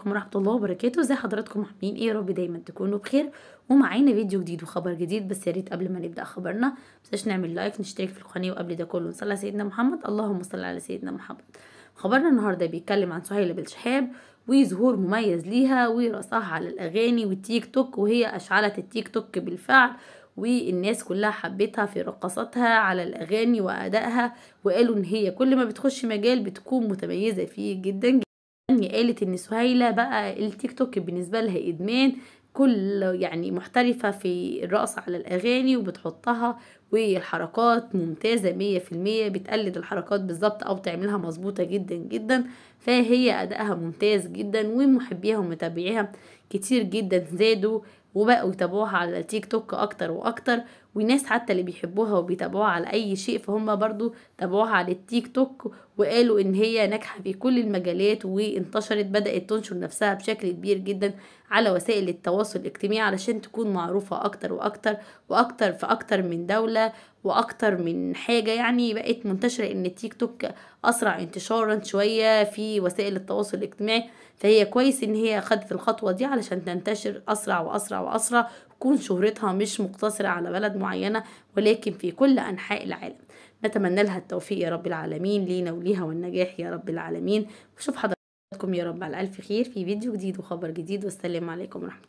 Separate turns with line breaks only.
عليكم ورحمة الله وبركاته ازي حضراتكم عاملين ايه يا رب دايما تكونوا بخير ومعانا فيديو جديد وخبر جديد بس يا ريت قبل ما نبدا خبرنا متنساش نعمل لايك نشترك في القناه وقبل ده كله نصلي على سيدنا محمد اللهم صل على سيدنا محمد خبرنا النهارده بيتكلم عن سهيله بنت شحاب وظهور مميز ليها ورصاها على الاغاني والتيك توك وهي اشعلت التيك توك بالفعل والناس كلها حبتها في رقصاتها على الاغاني وادائها وقالوا ان هي كل ما بتخش مجال بتكون متميزه فيه جدا, جداً يعني قالت ان سهيله بقى التيك توك بالنسبه لها ادمان كل يعني محترفة في الرقص على الأغاني وبتحطها والحركات ممتازة مية في المية بتقلد الحركات بالظبط أو تعملها مظبوطة جدا جدا فهي أدائها ممتاز جدا ومحبيها ومتابعيها كتير جدا زادوا وبقوا يتابعوها على تيك توك اكتر واكتر وناس حتى اللي بيحبوها وبيتابعوها على اي شيء فهم برضو تابعوها على التيك توك وقالوا ان هي ناجحه في كل المجالات وانتشرت بدات تنشر نفسها بشكل كبير جدا على وسائل التواصل الاجتماعي علشان تكون معروفه اكتر واكتر واكتر في اكتر من دوله واكتر من حاجة يعني بقت منتشرة ان تيك توك اسرع انتشارا شوية في وسائل التواصل الاجتماعي فهي كويس ان هي خدت الخطوة دي علشان تنتشر اسرع واسرع واسرع تكون شهرتها مش مقتصرة على بلد معينة ولكن في كل انحاء العالم نتمنى لها التوفيق يا رب العالمين لينا وليها والنجاح يا رب العالمين وشوف حضراتكم يا رب على ألف خير في فيديو جديد وخبر جديد والسلام عليكم ورحمة الله